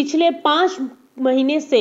पिछले पांच महीने से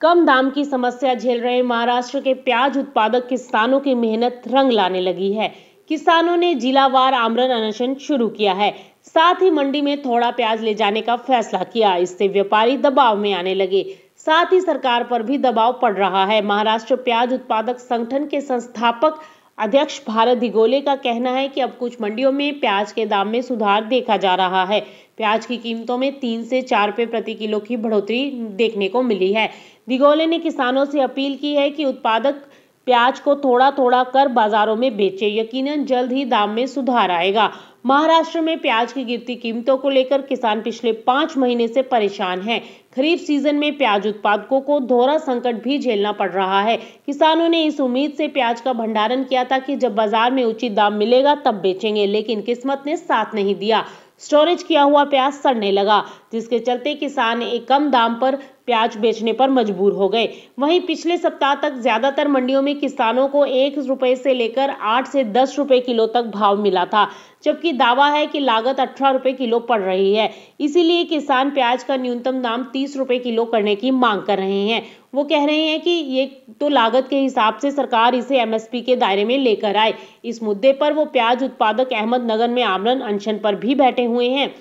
कम दाम की समस्या झेल रहे महाराष्ट्र के प्याज उत्पादक किसानों की मेहनत रंग लाने लगी है किसानों ने जिलावार आमरण अनशन शुरू किया है साथ ही मंडी में थोड़ा प्याज ले जाने का फैसला किया इससे व्यापारी दबाव में आने लगे साथ ही सरकार पर भी दबाव पड़ रहा है महाराष्ट्र प्याज उत्पादक संगठन के संस्थापक अध्यक्ष भारत दिगोले का कहना है कि अब कुछ मंडियों में प्याज के दाम में सुधार देखा जा रहा है प्याज की कीमतों में तीन से चार रुपये प्रति किलो की बढ़ोतरी देखने को मिली है दिगोले ने किसानों से अपील की है कि उत्पादक प्याज को थोड़ा थोड़ा कर बाजारों में बेचे यकीनन जल्द ही दाम में सुधार आएगा महाराष्ट्र में प्याज की गिरती कीमतों को लेकर किसान पिछले पांच महीने से परेशान हैं खरीफ सीजन में प्याज उत्पादकों को दोहरा संकट भी झेलना पड़ रहा है किसानों ने इस उम्मीद से प्याज का भंडारण किया था कि जब बाजार में उचित दाम मिलेगा तब बेचेंगे लेकिन किस्मत ने साथ नहीं दिया स्टोरेज किया हुआ प्याज सड़ने लगा जिसके चलते किसान एक कम दाम पर प्याज बेचने पर मजबूर हो गए वहीं पिछले सप्ताह तक ज्यादातर मंडियों में किसानों को एक रुपए से लेकर आठ से दस रुपए किलो तक भाव मिला था जबकि दावा है कि लागत अठारह रुपए किलो पड़ रही है इसीलिए किसान प्याज का न्यूनतम दाम तीस रुपए किलो करने की मांग कर रहे हैं वो कह रहे हैं कि ये तो लागत के हिसाब से सरकार इसे एमएसपी के दायरे में लेकर आए इस मुद्दे पर वो प्याज उत्पादक अहमदनगर में आमरण अनशन पर भी बैठे हुए हैं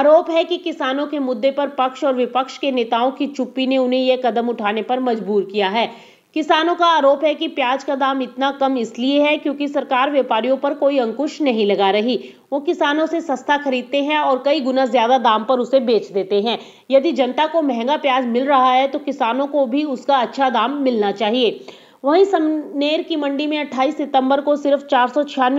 आरोप है कि किसानों के मुद्दे पर पक्ष और विपक्ष के नेताओं की चुप्पी ने उन्हें यह कदम उठाने पर मजबूर किया है किसानों का आरोप है कि प्याज का दाम इतना कम इसलिए है क्योंकि सरकार व्यापारियों पर कोई अंकुश नहीं लगा रही वो किसानों से सस्ता खरीदते हैं और कई गुना ज्यादा दाम पर उसे बेच देते हैं यदि जनता को महंगा प्याज मिल रहा है तो किसानों को भी उसका अच्छा दाम मिलना चाहिए वहीं समनेर की मंडी में 28 सितंबर को सिर्फ चार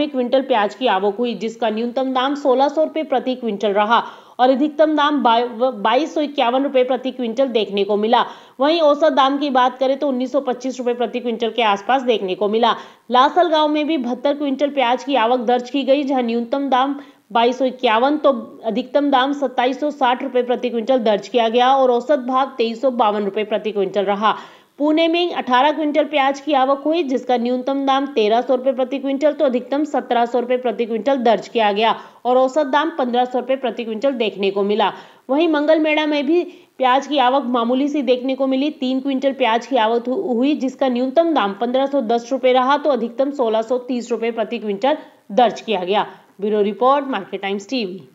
क्विंटल प्याज की आवक हुई जिसका न्यूनतम दाम सोलह सौ रुपये प्रति क्विंटल रहा और अधिकतम दाम बाईस सौ इक्यावन रुपये प्रति क्विंटल देखने को मिला वहीं औसत दाम की बात करें तो उन्नीस सौ पच्चीस रुपये प्रति क्विंटल के आसपास देखने को मिला लासल गांव में भी बहत्तर क्विंटल प्याज की आवक दर्ज की गई जहां न्यूनतम दाम बाईस सौ इक्यावन तो अधिकतम दाम सत्ताईस सौ साठ रुपये प्रति क्विंटल दर्ज किया गया और औसत भाव तेईस सौ बावन रुपये प्रति क्विंटल रहा पुणे में 18 क्विंटल प्याज की आवक हुई जिसका न्यूनतम दाम तेरह सौ रुपये प्रति क्विंटल तो अधिकतम सत्रह सौ रुपये प्रति क्विंटल दर्ज किया गया और औसत दाम पंद्रह सौ रुपये प्रति क्विंटल देखने को मिला वहीं मंगल मेड़ा में भी प्याज की आवक मामूली सी देखने को मिली तीन क्विंटल प्याज की आवक हुई जिसका न्यूनतम दाम पंद्रह सौ रहा तो अधिकतम सोलह सौ प्रति क्विंटल दर्ज किया गया bureau report Market Times TV